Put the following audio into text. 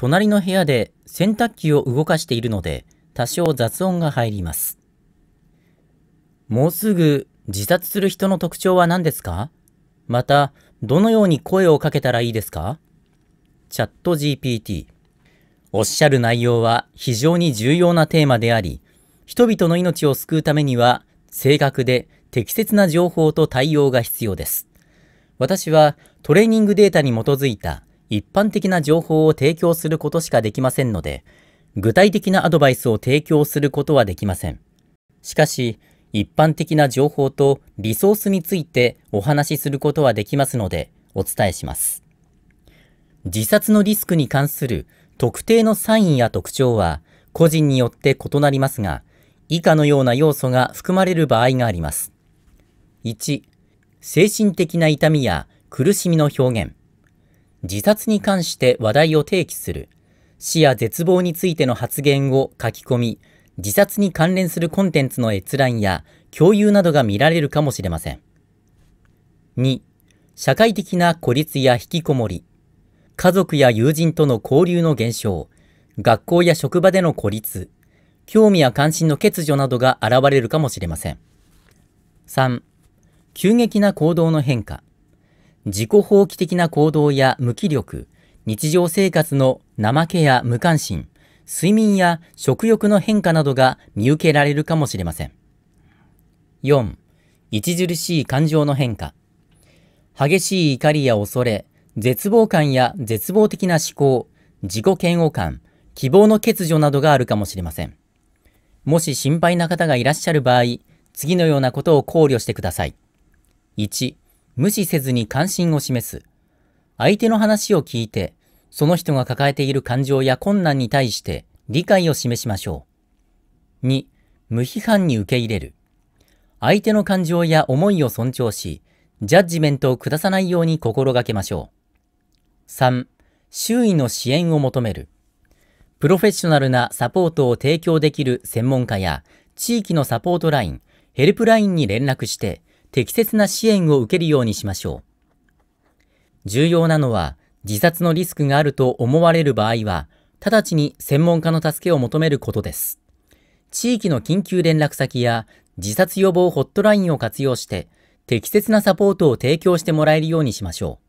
隣の部屋で洗濯機を動かしているので多少雑音が入ります。もうすぐ自殺する人の特徴は何ですかまた、どのように声をかけたらいいですかチャット GPT。おっしゃる内容は非常に重要なテーマであり、人々の命を救うためには正確で適切な情報と対応が必要です。私はトレーニングデータに基づいた一般的な情報を提供することしかできませんので、具体的なアドバイスを提供することはできません。しかし、一般的な情報とリソースについてお話しすることはできますので、お伝えします。自殺のリスクに関する特定のサインや特徴は個人によって異なりますが、以下のような要素が含まれる場合があります。1、精神的な痛みや苦しみの表現。自殺に関して話題を提起する、死や絶望についての発言を書き込み、自殺に関連するコンテンツの閲覧や共有などが見られるかもしれません。2、社会的な孤立や引きこもり、家族や友人との交流の減少、学校や職場での孤立、興味や関心の欠如などが現れるかもしれません。3、急激な行動の変化、自己放棄的な行動や無気力、日常生活の怠けや無関心、睡眠や食欲の変化などが見受けられるかもしれません。4. 著しい感情の変化。激しい怒りや恐れ、絶望感や絶望的な思考、自己嫌悪感、希望の欠如などがあるかもしれません。もし心配な方がいらっしゃる場合、次のようなことを考慮してください。1、無視せずに関心を示す。相手の話を聞いて、その人が抱えている感情や困難に対して理解を示しましょう。2、無批判に受け入れる。相手の感情や思いを尊重し、ジャッジメントを下さないように心がけましょう。3、周囲の支援を求める。プロフェッショナルなサポートを提供できる専門家や、地域のサポートライン、ヘルプラインに連絡して、適切な支援を受けるようにしましょう。重要なのは、自殺のリスクがあると思われる場合は、直ちに専門家の助けを求めることです。地域の緊急連絡先や自殺予防ホットラインを活用して、適切なサポートを提供してもらえるようにしましょう。